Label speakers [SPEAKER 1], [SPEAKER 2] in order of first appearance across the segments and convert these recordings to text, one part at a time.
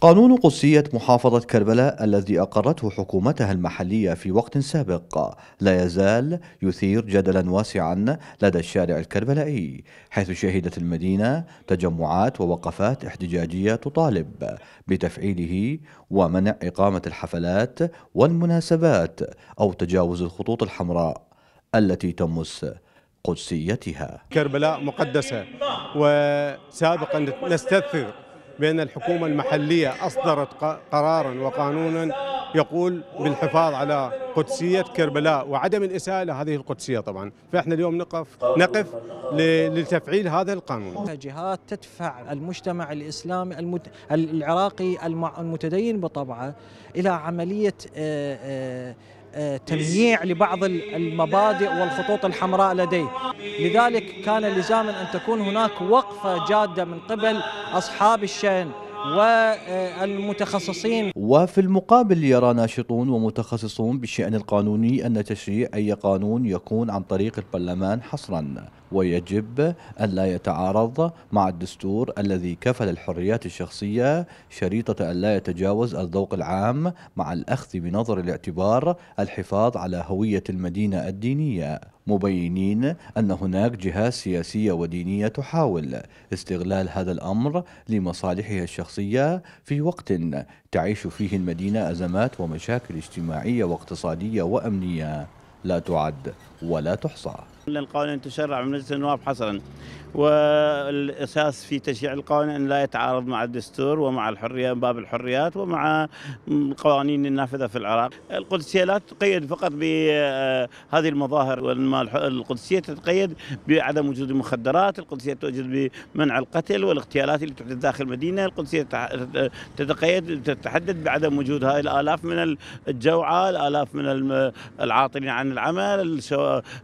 [SPEAKER 1] قانون قدسية محافظة كربلاء الذي أقرته حكومتها المحلية في وقت سابق لا يزال يثير جدلا واسعا لدى الشارع الكربلائي حيث شهدت المدينة تجمعات ووقفات احتجاجية تطالب بتفعيله ومنع إقامة الحفلات والمناسبات أو تجاوز الخطوط الحمراء التي تمس قدسيتها
[SPEAKER 2] كربلاء مقدسة وسابقا نستثمر بأن الحكومة المحلية أصدرت قرارا وقانونا يقول بالحفاظ على قدسية كربلاء وعدم الإساءة لهذه القدسية طبعا فإحنا اليوم نقف نقف لتفعيل هذا القانون
[SPEAKER 1] جهات تدفع المجتمع الإسلامي المت... العراقي المتدين بطبعه إلى عملية آه، آه، تمييع لبعض المبادئ والخطوط الحمراء لديه لذلك كان لزاما أن تكون هناك وقفة جادة من قبل أصحاب الشأن والمتخصصين وفي المقابل يرى ناشطون ومتخصصون بالشأن القانوني أن تشريع أي قانون يكون عن طريق البرلمان حصرا ويجب أن لا يتعارض مع الدستور الذي كفل الحريات الشخصية شريطة أن لا يتجاوز الذوق العام مع الأخذ بنظر الاعتبار الحفاظ على هوية المدينة الدينية مبينين أن هناك جهات سياسية ودينية تحاول استغلال هذا الأمر لمصالحها الشخصية في وقت تعيش فيه المدينة أزمات ومشاكل اجتماعية واقتصادية وأمنية لا تعد ولا تحصى
[SPEAKER 3] ان القوانين تشرع من مجلس النواب حصرا والاساس في تشريع القوانين ان لا يتعارض مع الدستور ومع الحريه باب الحريات ومع القوانين النافذه في العراق. القدسيه لا تقيد فقط بهذه آه، المظاهر وانما القدسيه تتقيد بعدم وجود المخدرات، القدسيه توجد بمنع القتل والاغتيالات اللي تحدث داخل المدينه، القدسيه تتقيد تتحدد بعدم وجود هاي الالاف من الجوعى، الالاف من العاطلين عن العمل،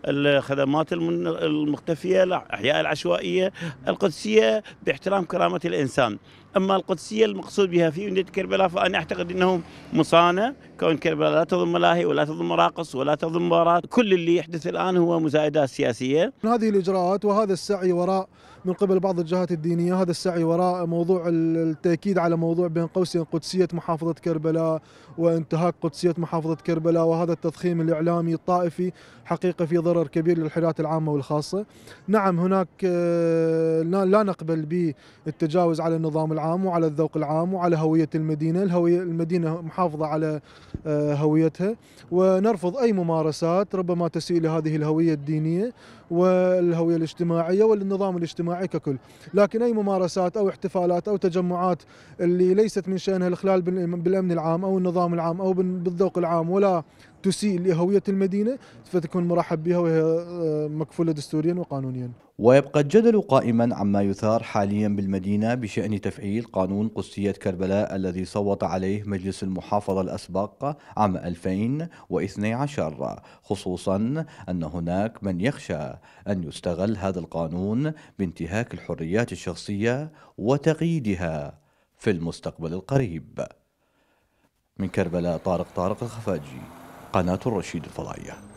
[SPEAKER 3] الخدمات الأهرامات المختفية الأحياء العشوائية القدسية باحترام كرامة الإنسان أما القدسية المقصود بها في مدينة كربلاء فأنا أعتقد أنه مصانة كون كربلاء لا تضم ملاهي ولا تضم مراقص ولا تضم مبارات كل اللي يحدث الآن هو مزايدات سياسية هذه
[SPEAKER 2] الإجراءات وهذا السعي وراء من قبل بعض الجهات الدينية هذا السعي وراء موضوع التأكيد على موضوع بين قوسين قدسية محافظة كربلاء وانتهاك قدسية محافظة كربلاء وهذا التضخيم الإعلامي الطائفي حقيقة في ضرر كبير للحياة العامة والخاصة نعم هناك آه، لا نقبل بالتجاوز على النظام العام العام وعلى الذوق العام وعلى هوية المدينة الهوية المدينة محافظة على آه، هويتها ونرفض أي ممارسات ربما تسيء لهذه الهوية الدينية والهوية الاجتماعية والنظام الاجتماعي ككل لكن أي ممارسات أو احتفالات أو تجمعات اللي ليست من شأنها الإخلال بالأمن العام أو النظام العام أو بالذوق العام ولا تسيء لهوية المدينة فتكون مرحب بها وهي آه، مكفولة دستوريا وقانونيا
[SPEAKER 1] ويبقى الجدل قائما عما يثار حاليا بالمدينة بشأن تفعيل قانون قدسية كربلاء الذي صوت عليه مجلس المحافظة الأسبق عام 2012 خصوصا أن هناك من يخشى أن يستغل هذا القانون بانتهاك الحريات الشخصية وتقييدها في المستقبل القريب من كربلاء طارق طارق الخفاجي قناة الرشيد الفضائية